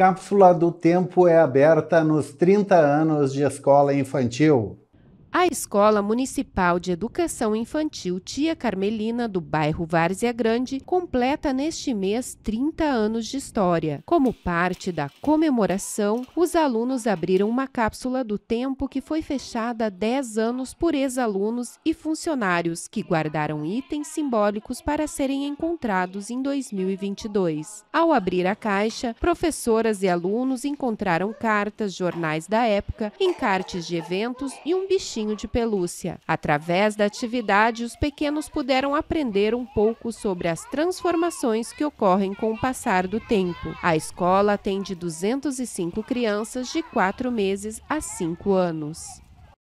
Cápsula do Tempo é aberta nos 30 anos de escola infantil. A Escola Municipal de Educação Infantil Tia Carmelina, do bairro Várzea Grande, completa neste mês 30 anos de história. Como parte da comemoração, os alunos abriram uma cápsula do tempo que foi fechada há 10 anos por ex-alunos e funcionários que guardaram itens simbólicos para serem encontrados em 2022. Ao abrir a caixa, professoras e alunos encontraram cartas, jornais da época, encartes de eventos e um bichinho de pelúcia. Através da atividade, os pequenos puderam aprender um pouco sobre as transformações que ocorrem com o passar do tempo. A escola atende 205 crianças de 4 meses a 5 anos.